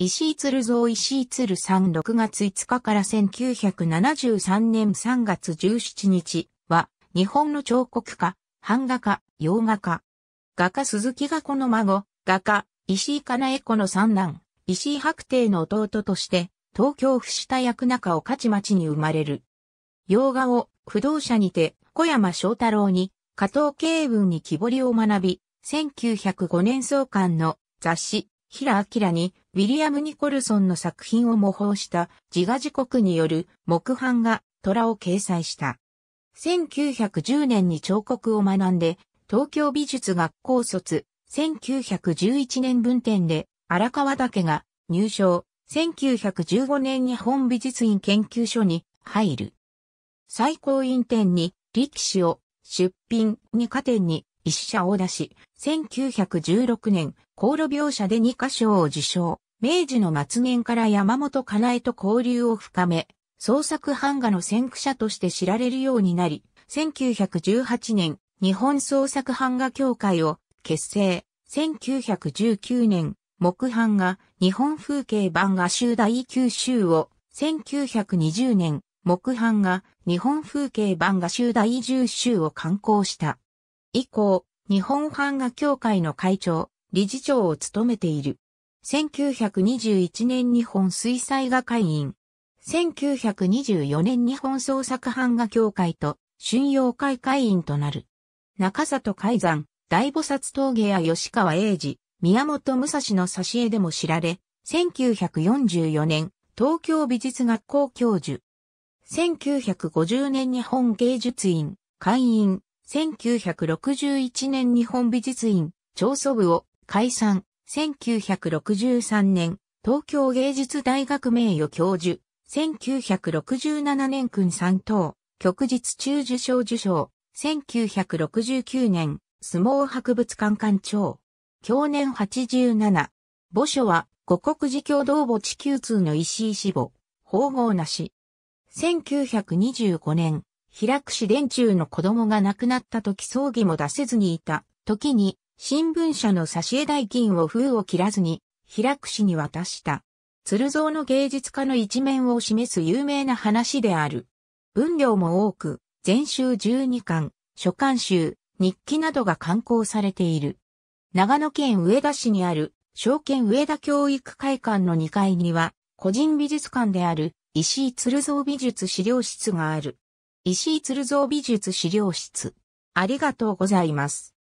石井鶴蔵石井鶴さん6月5日から1973年3月17日は、日本の彫刻家、版画家、洋画家。画家鈴木画子の孫、画家、石井かなえ子の三男、石井白帝の弟として、東京伏下役中を勝ち町に生まれる。洋画を、不動者にて、小山翔太郎に、加藤慶文に木彫りを学び、1905年創刊の雑誌、平明に、ウィリアム・ニコルソンの作品を模倣した自画自国による木版画、虎を掲載した。1910年に彫刻を学んで、東京美術学校卒、1911年分店で荒川岳が入賞、1915年日本美術院研究所に入る。最高院展に力士を出品二課展に一社を出し、1916年、航路描写で二箇所を受賞。明治の末年から山本かなえと交流を深め、創作版画の先駆者として知られるようになり、1918年、日本創作版画協会を結成。1919年、木版画、日本風景版画集第9集を、1920年、木版画、日本風景版画集第10集を刊行した。以降、日本版画協会の会長、理事長を務めている。1921年日本水彩画会員。1924年日本創作版画協会と春陽会会員となる。中里海山、大菩薩峠や吉川英治、宮本武蔵の挿絵でも知られ、1944年、東京美術学校教授。1950年日本芸術院、会員。1961年日本美術院、長祖部を解散、1963年、東京芸術大学名誉教授、1967年君三等、旭日中受賞受賞、1969年、相撲博物館館長、去年87、墓所は、五国寺共同墓地球通の石井志母、法なし。1925年、平く市電中の子供が亡くなった時葬儀も出せずにいた時に新聞社の差し絵代金を封を切らずに平く市に渡した。鶴像の芸術家の一面を示す有名な話である。分量も多く、全集12巻、書簡集、日記などが刊行されている。長野県上田市にある、証券上田教育会館の2階には、個人美術館である、石井鶴像美術資料室がある。石井鶴蔵美術資料室。ありがとうございます。